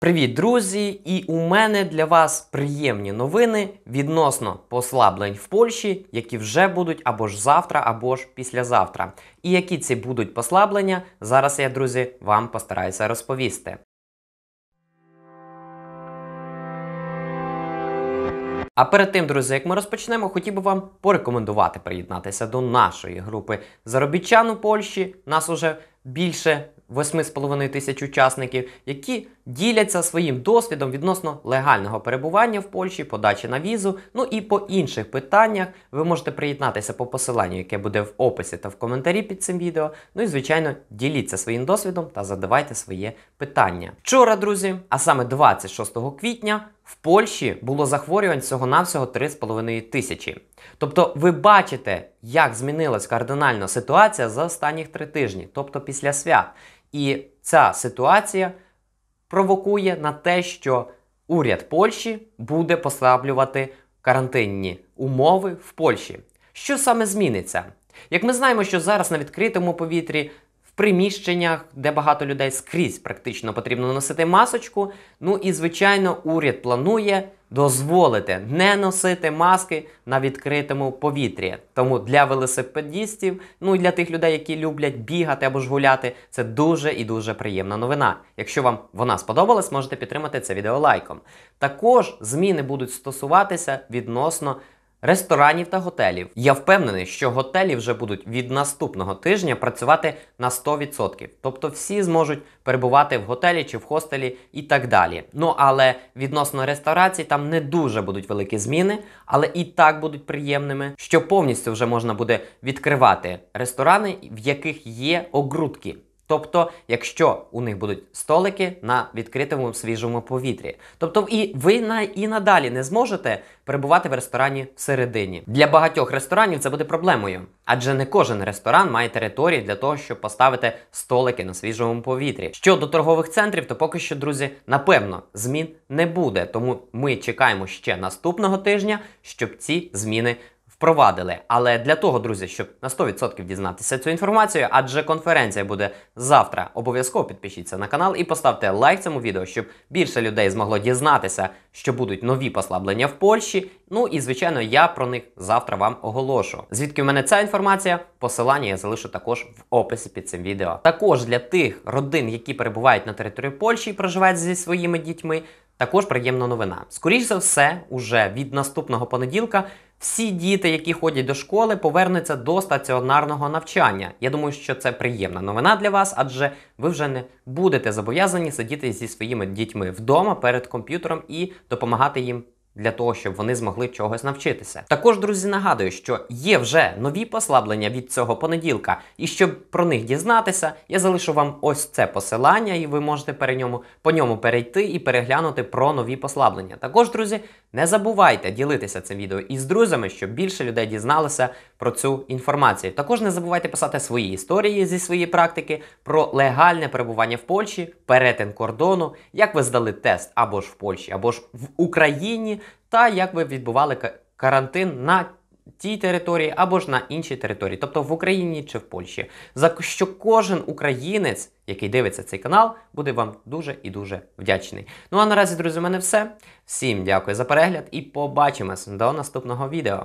Привіт, друзі! І у мене для вас приємні новини відносно послаблень в Польщі, які вже будуть або ж завтра, або ж післязавтра. І які ці будуть послаблення, зараз я, друзі, вам постараюся розповісти. А перед тим, друзі, як ми розпочнемо, хотів би вам порекомендувати приєднатися до нашої групи заробітчан у Польщі. Нас уже більше 8,5 тисяч учасників, які діляться своїм досвідом відносно легального перебування в Польщі, подачі на візу. Ну і по інших питаннях ви можете приєднатися по посиланню, яке буде в описі та в коментарі під цим відео. Ну і, звичайно, діліться своїм досвідом та задавайте своє питання. Вчора, друзі, а саме 26 квітня. В Польщі було захворювань всього-навсього 3,5 тисячі. Тобто, ви бачите, як змінилась кардинальна ситуація за останніх три тижні, тобто після свят. І ця ситуація провокує на те, що уряд Польщі буде послаблювати карантинні умови в Польщі. Що саме зміниться? Як ми знаємо, що зараз на відкритому повітрі, в приміщеннях, де багато людей скрізь практично потрібно носити масочку. Ну і звичайно, уряд планує дозволити не носити маски на відкритому повітрі. Тому для велосипедістів, ну і для тих людей, які люблять бігати або ж гуляти, це дуже і дуже приємна новина. Якщо вам вона сподобалась, можете підтримати це відео лайком. Також зміни будуть стосуватися відносно ресторанів та готелів. Я впевнений, що готелі вже будуть від наступного тижня працювати на 100%. Тобто всі зможуть перебувати в готелі чи в хостелі і так далі. Ну але відносно ресторацій там не дуже будуть великі зміни, але і так будуть приємними, що повністю вже можна буде відкривати ресторани, в яких є огрудки. Тобто, якщо у них будуть столики на відкритому свіжому повітрі, тобто і ви на і надалі не зможете перебувати в ресторані всередині. Для багатьох ресторанів це буде проблемою, адже не кожен ресторан має території для того, щоб поставити столики на свіжому повітрі. Щодо торгових центрів, то поки що, друзі, напевно, змін не буде. Тому ми чекаємо ще наступного тижня, щоб ці зміни впровадили. Але для того, друзі, щоб на 100% дізнатися цю інформацію, адже конференція буде завтра. Обов'язково підпишіться на канал і поставте лайк цьому відео, щоб більше людей змогло дізнатися, що будуть нові послаблення в Польщі. Ну і звичайно, я про них завтра вам оголошу. Звідки в мене ця інформація? Посилання я залишу також в описі під цим відео. Також для тих родин, які перебувають на території Польщі і проживають зі своїми дітьми. Також приємна новина. Скоріше за все, уже від наступного понеділка всі діти, які ходять до школи, повернуться до стаціонарного навчання. Я думаю, що це приємна новина для вас, адже ви вже не будете зобов'язані сидіти зі своїми дітьми вдома перед комп'ютером і допомагати їм для того, щоб вони змогли чогось навчитися. Також, друзі, нагадую, що є вже нові послаблення від цього понеділка, і щоб про них дізнатися, я залишу вам ось це посилання, і ви можете пере ньому, по ньому перейти і переглянути про нові послаблення. Також, друзі, не забувайте ділитися цим відео із друзями, щоб більше людей дізналися про цю інформацію. Також не забувайте писати свої історії зі своєї практики про легальне перебування в Польщі, перетин кордону, як ви здали тест або ж в Польщі, або ж в Україні, та як ви відбували карантин на тій території або ж на іншій території, тобто в Україні чи в Польщі, за що кожен українець, який дивиться цей канал, буде вам дуже і дуже вдячний. Ну а наразі, друзі, в мене все. Всім дякую за перегляд і побачимось до наступного відео.